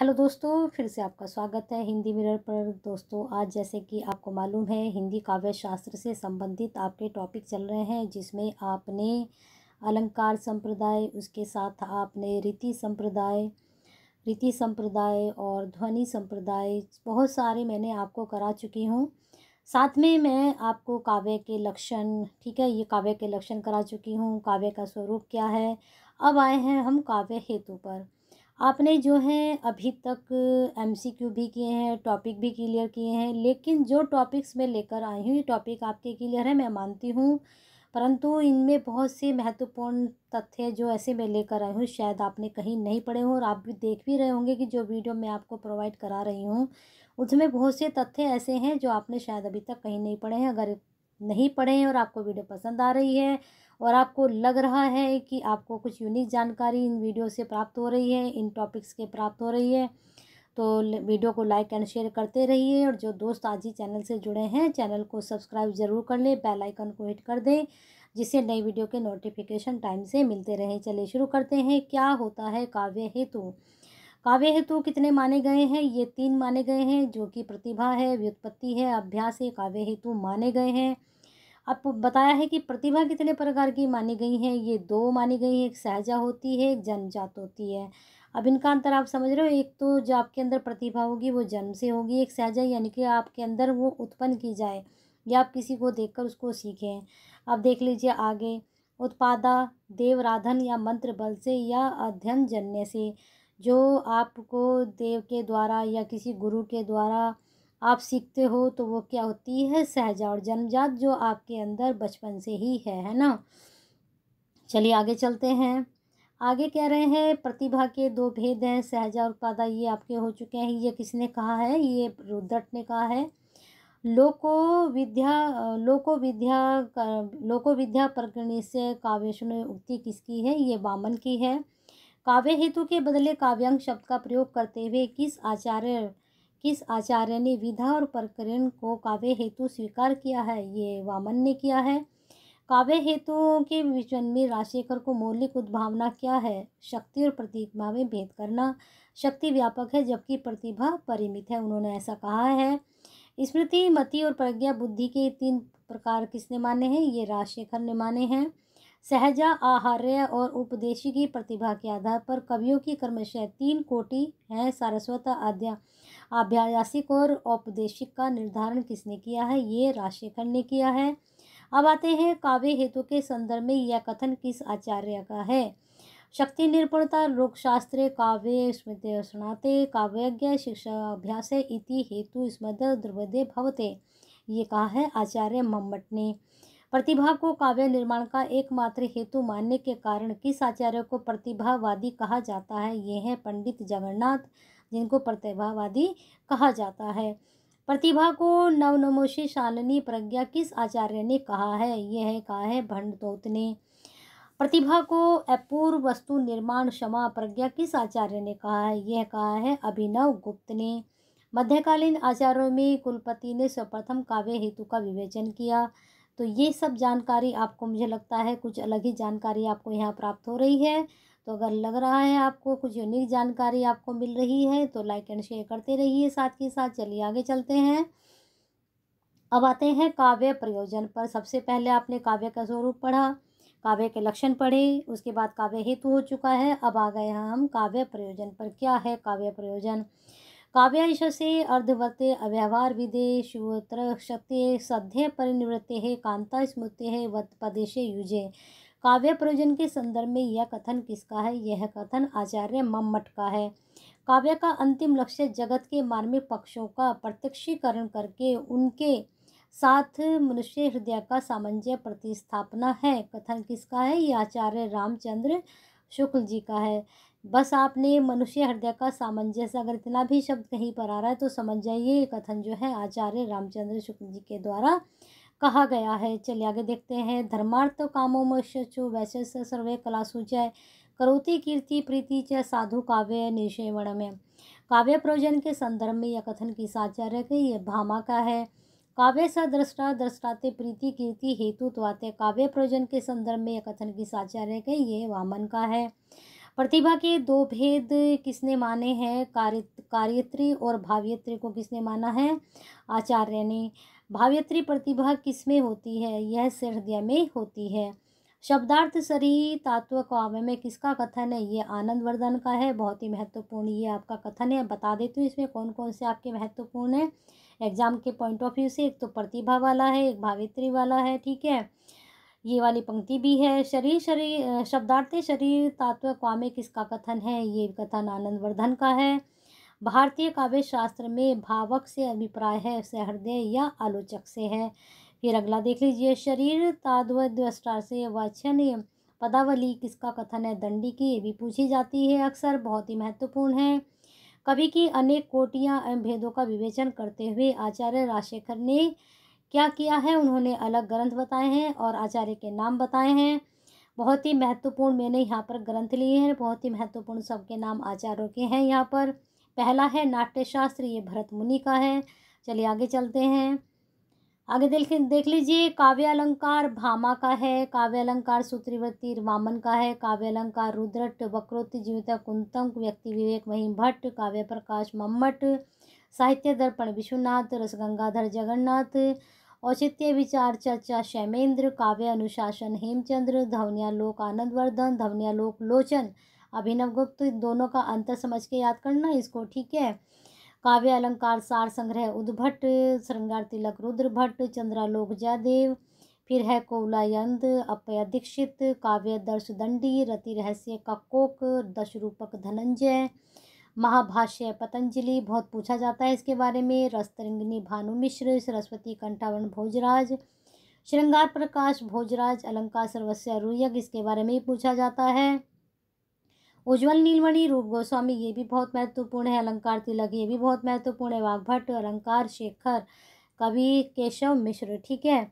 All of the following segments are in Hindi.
हेलो दोस्तों फिर से आपका स्वागत है हिंदी मिरर पर दोस्तों आज जैसे कि आपको मालूम है हिंदी काव्य शास्त्र से संबंधित आपके टॉपिक चल रहे हैं जिसमें आपने अलंकार संप्रदाय उसके साथ आपने रीति संप्रदाय रीति संप्रदाय और ध्वनि संप्रदाय बहुत सारे मैंने आपको करा चुकी हूँ साथ में मैं आपको काव्य के लक्षण ठीक है ये काव्य के लक्षण करा चुकी हूँ काव्य का स्वरूप क्या है अब आए हैं हम काव्य हेतु पर आपने जो है अभी तक एमसीक्यू भी किए हैं टॉपिक भी क्लियर किए हैं लेकिन जो टॉपिक्स मैं लेकर आई हूँ ये टॉपिक आपके क्लियर है मैं मानती हूँ परंतु इनमें बहुत से महत्वपूर्ण तथ्य जो ऐसे मैं लेकर आई हूँ शायद आपने कहीं नहीं पढ़े हों और आप भी देख भी रहे होंगे कि जो वीडियो मैं आपको प्रोवाइड करा रही हूँ उसमें बहुत से तथ्य ऐसे हैं जो आपने शायद अभी तक कहीं नहीं पढ़े हैं अगर नहीं पढ़े हैं और आपको वीडियो पसंद आ रही है और आपको लग रहा है कि आपको कुछ यूनिक जानकारी इन वीडियो से प्राप्त हो रही है इन टॉपिक्स के प्राप्त हो रही है तो वीडियो को लाइक एंड शेयर करते रहिए और जो दोस्त आज ही चैनल से जुड़े हैं चैनल को सब्सक्राइब ज़रूर कर लें बेल आइकन को हिट कर दें जिससे नई वीडियो के नोटिफिकेशन टाइम से मिलते रहें चले शुरू करते हैं क्या होता है काव्य हेतु काव्य हेतु कितने माने गए हैं ये तीन माने गए हैं जो कि प्रतिभा है व्युत्पत्ति है अभ्यास है काव्य हेतु माने गए हैं आप बताया है कि प्रतिभा कितने प्रकार की मानी गई हैं ये दो मानी गई हैं एक सहजा होती है एक जन्मजात होती है अब इनका अंतर आप समझ रहे हो एक तो जो आपके अंदर प्रतिभा होगी वो जन्म से होगी एक सहजा यानी कि आपके अंदर वो उत्पन्न की जाए या आप किसी को देख उसको सीखें अब देख लीजिए आगे उत्पादा देवराधन या मंत्र बल से या अध्ययन जन्य से जो आपको देव के द्वारा या किसी गुरु के द्वारा आप सीखते हो तो वो क्या होती है सहजा और जन्मजात जो आपके अंदर बचपन से ही है है ना चलिए आगे चलते हैं आगे कह रहे हैं प्रतिभा के दो भेद हैं सहजा और पादा ये आपके हो चुके हैं ये किसने कहा है ये रुद्रट ने कहा है लोको विद्या लोको विद्या लोको विद्या प्रकरणी से काव्यश ने उक्ति किसकी है ये वामन की है काव्य हेतु के बदले काव्यांग शब्द का प्रयोग करते हुए किस आचार्य किस आचार्य ने विधा और प्रकरण को काव्य हेतु स्वीकार किया है ये वामन ने किया है काव्य हेतु के विचन में राजशेखर को मौलिक उद्भावना क्या है शक्ति और प्रतिभा में भेद करना शक्ति व्यापक है जबकि प्रतिभा परिमित है उन्होंने ऐसा कहा है स्मृति मति और प्रज्ञा बुद्धि के तीन प्रकार किसने माने हैं ये राजशेखर ने माने हैं सहजा आहार्य और उपदेशी की प्रतिभा के आधार पर कवियों की कर्मशय तीन कोटि हैं सारस्वत आद्या अभ्यासिक और औपदेशिक का निर्धारण किसने किया है ये राजशेखर ने किया है अब आते हैं काव्य हेतु के संदर्भ में यह कथन किस आचार्य का है शक्ति निर्भरता लोकशास्त्र काव्य स्मृत शृणाते काव्यज्ञ शिक्षा अभ्यास इति हेतु स्मृत द्रवदे भवते ये कहा है आचार्य मम्मट ने प्रतिभा को काव्य निर्माण का एकमात्र हेतु मानने के कारण किस आचार्य को प्रतिभावादी कहा जाता है ये है पंडित जगन्नाथ जिनको प्रतिभावादी कहा जाता है प्रतिभा को नवनमोशी शालिनी प्रज्ञा किस आचार्य ने कहा है यह है कहा है भंडतोत ने प्रतिभा को अपूर्व वस्तु निर्माण क्षमा प्रज्ञा किस आचार्य ने कहा है यह कहा है अभिनव गुप्त ने मध्यकालीन आचार्यों में कुलपति ने सर्वप्रथम काव्य हेतु का विवेचन किया तो ये सब जानकारी आपको मुझे लगता है कुछ अलग ही जानकारी आपको यहाँ प्राप्त हो रही है तो अगर लग रहा है आपको कुछ यूनिक जानकारी आपको मिल रही है तो लाइक एंड शेयर करते रहिए साथ के साथ चलिए आगे चलते हैं अब आते हैं काव्य प्रयोजन पर सबसे पहले आपने काव्य का स्वरूप पढ़ा काव्य के लक्षण पढ़े उसके बाद काव्य हेतु हो चुका है अब आ गए हैं हम काव्य प्रयोजन पर क्या है काव्य प्रयोजन काव्यांश से अर्धवत्य अव्यवहार विदे शुत्र शक्ति सध्य है कांता है वत्पदेश युजे काव्य प्रयोजन के संदर्भ में यह कथन किसका है यह कथन आचार्य मम्मट का है काव्य का अंतिम लक्ष्य जगत के मार्मिक पक्षों का प्रत्यक्षीकरण करके उनके साथ मनुष्य हृदय का सामंजस्य प्रतिस्थापना है कथन किसका है यह आचार्य रामचंद्र शुक्ल जी का है बस आपने मनुष्य हृदय का सामंजस्य अगर इतना भी शब्द कहीं पर आ रहा है तो समझ जाइए ये कथन जो है आचार्य रामचंद्र शुक्ल जी के द्वारा कहा गया है चलिए आगे देखते हैं धर्मार्थ कामो मशु वैश्य सर्वे कला सूचय करोति कीर्ति प्रीति च साधु काव्य निषेवण में काव्य प्रयोजन के संदर्भ में यह कथन की साचार्य के ये भामा का है काव्य स दृष्टा दृष्टाते प्रीति कीर्ति हेतु त्वाते काव्य प्रयोजन के संदर्भ में यह कथन की साचार्य के ये वामन का है प्रतिभा के दो भेद किसने माने हैं कार्य कार्यत्री और भाव्यत्री को किसने माना है आचार्य ने भाव्यत्री प्रतिभा किसमें होती है यह से में होती है शब्दार्थ सरी तात्व काव्य में किसका कथन है ये आनंद वर्धन का है बहुत ही महत्वपूर्ण ये आपका कथन है बता देती हूँ इसमें कौन कौन से आपके महत्वपूर्ण है एग्जाम के पॉइंट ऑफ व्यू से एक तो प्रतिभा वाला है एक भावित्री वाला है ठीक है ये वाली पंक्ति भी है शरीर शरीर शब्दार्थ शरीर तात्व काव्य किसका कथन है ये कथन आनंद वर्धन का है भारतीय काव्य शास्त्र में भावक से अभिप्राय है सहृदय या आलोचक से है फिर अगला देख लीजिए शरीर ताद्वस्टार से वाचन पदावली किसका कथन है दंडी की ये भी पूछी जाती है अक्सर बहुत ही महत्वपूर्ण है कवि की अनेक कोटियाँ एवं भेदों का विवेचन करते हुए आचार्य राजशेखर ने क्या किया है उन्होंने अलग ग्रंथ बताए हैं और आचार्य के नाम बताए हैं बहुत ही महत्वपूर्ण मैंने यहाँ पर ग्रंथ लिए हैं बहुत ही महत्वपूर्ण सबके नाम आचार्यों के हैं यहाँ पर पहला है नाट्यशास्त्र ये भरत मुनि का है चलिए आगे चलते हैं आगे देख देख लीजिए अलंकार भामा का है काव्य अलंकार सूत्रीवृत्ति वामन का है काव्य अलंकार रुद्रट वक्रोति जीविता कुंतंक व्यक्ति विवेक महिम भट्ट काव्य प्रकाश मम्मट साहित्य दर्पण विश्वनाथ रसगंगाधर जगन्नाथ औचित्य विचार चर्चा शैमेंद्र काव्य अनुशासन हेमचंद्र धवनिया लोक आनंदवर्धन लोक लोचन लो अभिनव गुप्त दोनों का अंतर समझ के याद करना इसको ठीक है काव्य अलंकार सार संग्रह उद्भट श्रृंगार तिलक रुद्र भट्ट चंद्रालोक जयदेव फिर है कोवलायंद अपय दीक्षित काव्य दर्श दंडी रति रहस्य ककोक दशरूपक धनंजय महाभाष्य पतंजलि बहुत पूछा जाता है इसके बारे में रसतरंगिनी भानु मिश्र सरस्वती कंठावन भोजराज श्रृंगार प्रकाश भोजराज अलंकार सर्वस्व रुयक इसके बारे में भी पूछा जाता है उज्ज्वल नीलमणि रूप गोस्वामी ये भी बहुत महत्वपूर्ण है अलंकार तिलक ये भी बहुत महत्वपूर्ण है वाघ भट्ट अलंकार शेखर कवि केशव मिश्र ठीक है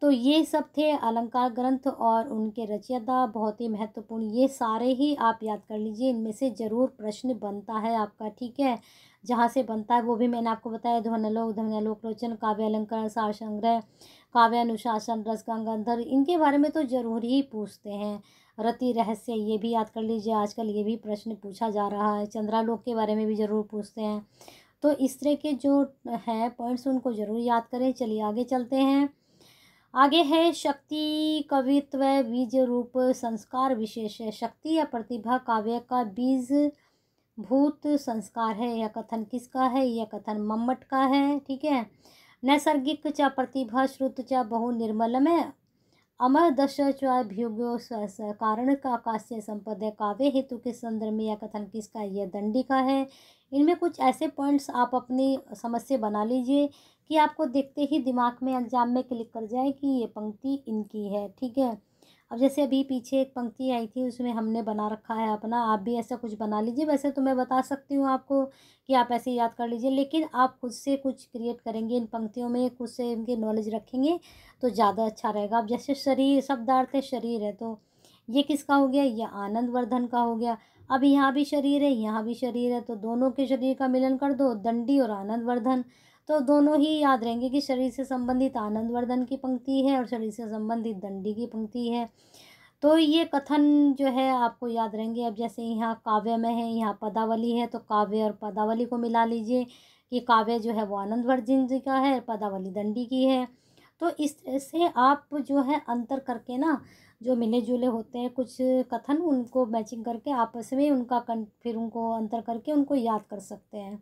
तो ये सब थे अलंकार ग्रंथ और उनके रचयिता बहुत ही महत्वपूर्ण ये सारे ही आप याद कर लीजिए इनमें से ज़रूर प्रश्न बनता है आपका ठीक है जहाँ से बनता है वो भी मैंने आपको बताया ध्वनलोक ध्वनलोक रोचन काव्य अलंकार सार संग्रह काव्य अनुशासन रस गंगाधर इनके बारे में तो ज़रूर ही पूछते हैं रति रहस्य ये भी याद कर लीजिए आजकल ये भी प्रश्न पूछा जा रहा है चंद्रालोक के बारे में भी ज़रूर पूछते हैं तो इस तरह के जो हैं पॉइंट्स उनको ज़रूर याद करें चलिए आगे चलते हैं आगे है शक्ति कवित्व बीज रूप संस्कार विशेष है शक्ति या प्रतिभा काव्य का बीज भूत संस्कार है यह कथन किसका है यह कथन मम्मट का है ठीक है नैसर्गिक च प्रतिभा श्रुत च बहु निर्मलमय अमर दश चुग्यो कारण का काश्य संपद काव्य हेतु के संदर्भ में यह कथन किसका यह दंडिका है इनमें कुछ ऐसे पॉइंट्स आप अपनी समस्या बना लीजिए कि आपको देखते ही दिमाग में एग्जाम में क्लिक कर जाए कि ये पंक्ति इनकी है ठीक है अब जैसे अभी पीछे एक पंक्ति आई थी उसमें हमने बना रखा है अपना आप भी ऐसा कुछ बना लीजिए वैसे तो मैं बता सकती हूँ आपको कि आप ऐसे याद कर लीजिए लेकिन आप खुद से कुछ क्रिएट करेंगे इन पंक्तियों में खुद से इनके नॉलेज रखेंगे तो ज़्यादा अच्छा रहेगा अब जैसे शरीर शब्दार्थ है शरीर है तो ये किसका हो गया यह आनंद वर्धन का हो गया अब यहाँ भी शरीर है यहाँ भी शरीर है तो दोनों के शरीर का मिलन कर दो दंडी और आनंद वर्धन तो दोनों ही याद रहेंगे कि शरीर से संबंधित आनंदवर्धन की पंक्ति है और शरीर से संबंधित दंडी की पंक्ति है तो ये कथन जो है आपको याद रहेंगे अब जैसे यहाँ काव्य में है यहाँ पदावली है तो काव्य और पदावली को मिला लीजिए कि काव्य जो है वो आनंद वर्जिन जी का है पदावली दंडी की है तो इस से आप जो है अंतर करके ना जो मिले जुले होते हैं कुछ कथन उनको मैचिंग करके आपस में उनका कन फिर उनको अंतर करके उनको याद कर सकते हैं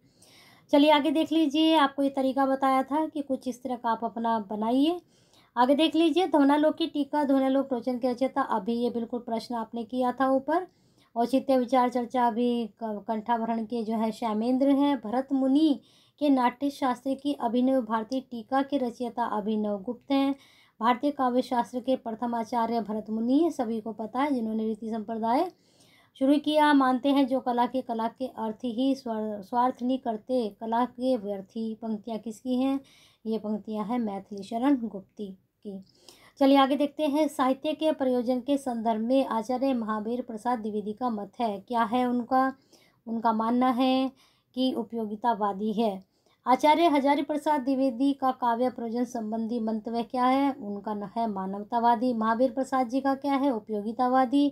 चलिए आगे देख लीजिए आपको ये तरीका बताया था कि कुछ इस तरह का आप अपना बनाइए आगे देख लीजिए लोक की टीका लोक रोचन की रचयता अभी ये बिल्कुल प्रश्न आपने किया था ऊपर औचित्य विचार चर्चा अभी कंठाभरण के जो है श्यामेंद्र हैं भरत मुनि के नाट्य शास्त्र की अभिनव भारतीय टीका के रचयिता अभिनव गुप्त हैं भारतीय काव्य शास्त्र के प्रथम आचार्य भरत मुनि सभी को पता है जिन्होंने रीति संप्रदाय शुरू किया मानते हैं जो कला के कला के अर्थ ही स्वार्थ नहीं करते कला के व्यर्थी पंक्तियाँ किसकी हैं ये पंक्तियाँ हैं मैथिली शरण गुप्ती की चलिए आगे देखते हैं साहित्य के प्रयोजन के संदर्भ में आचार्य महावीर प्रसाद द्विवेदी का मत है क्या है उनका उनका मानना है कि उपयोगितावादी है आचार्य हजारी प्रसाद द्विवेदी का काव्य प्रयोजन संबंधी मंतव्य क्या है उनका न है मानवतावादी महावीर प्रसाद जी का क्या है उपयोगितावादी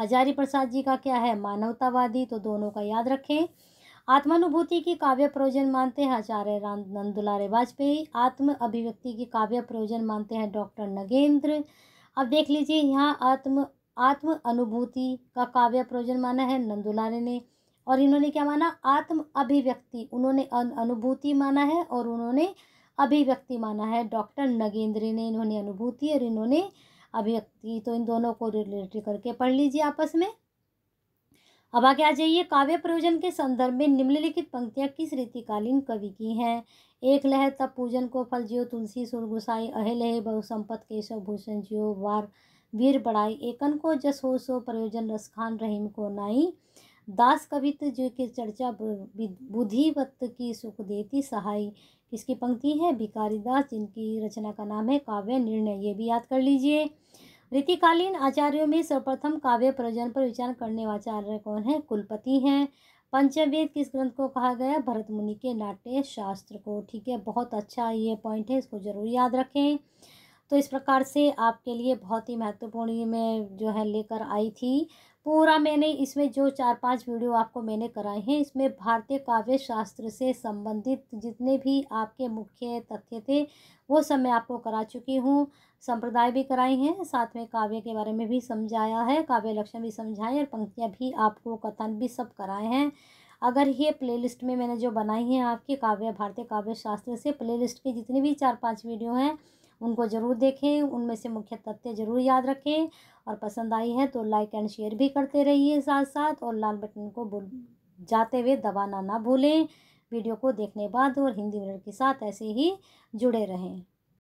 हजारी प्रसाद जी का क्या है मानवतावादी तो दोनों का याद रखें आत्मानुभूति की काव्य प्रयोजन मानते हैं आचार्य राम नंदुलारे वाजपेयी आत्म अभिव्यक्ति की काव्य प्रयोजन मानते हैं डॉक्टर नगेंद्र अब देख लीजिए यहाँ आत्म आत्म अनुभूति का काव्य प्रयोजन माना है नंदुलारे ने और इन्होंने क्या माना आत्म अभिव्यक्ति उन्होंने अनुभूति माना है और उन्होंने अभिव्यक्ति माना है डॉक्टर नगेंद्र ने इन्होंने अनुभूति और इन्होंने अभिव्यक्ति तो इन दोनों को रिलेट करके पढ़ लीजिए आपस में अब आगे आ जाइए काव्य प्रयोजन के संदर्भ में निम्नलिखित पंक्तियाँ किस रीतिकालीन कवि की हैं एक लहर तब पूजन को फल जियो तुलसी सुरगुसाई बहु बहुसंपत केशव भूषण जियो वार वीर बढ़ाई एकन को जस हो सो प्रयोजन रसखान रहीम को नाई दास कवित्व जो कि चर्चा बुद्धिवत्त की सुख देती सहाय किसकी पंक्ति है भिकारी दास जिनकी रचना का नाम है काव्य निर्णय ये भी याद कर लीजिए रीतिकालीन आचार्यों में सर्वप्रथम काव्य प्रयोजन पर विचार करने आचार्य कौन है कुलपति हैं पंचवेद किस ग्रंथ को कहा गया भरत मुनि के नाट्य शास्त्र को ठीक है बहुत अच्छा ये पॉइंट है इसको जरूर याद रखें तो इस प्रकार से आपके लिए बहुत ही महत्वपूर्ण मैं जो है लेकर आई थी पूरा मैंने इसमें जो चार पांच वीडियो आपको मैंने कराए हैं इसमें भारतीय काव्य शास्त्र से संबंधित जितने भी आपके मुख्य तथ्य थे वो सब मैं आपको करा चुकी हूँ संप्रदाय भी कराए हैं साथ में काव्य के बारे में भी समझाया है काव्य लक्षण भी समझाए और पंक्तियाँ भी आपको कथन भी सब कराए हैं अगर ये प्लेलिस्ट में मैंने जो बनाई है आपके काव्य भारतीय काव्य शास्त्र से प्लेलिस्ट के जितने भी चार पाँच वीडियो हैं उनको ज़रूर देखें उनमें से मुख्य तथ्य ज़रूर याद रखें और पसंद आई है तो लाइक एंड शेयर भी करते रहिए साथ साथ और लाल बटन को जाते हुए दबाना ना भूलें वीडियो को देखने बाद और हिंदी मिनट के साथ ऐसे ही जुड़े रहें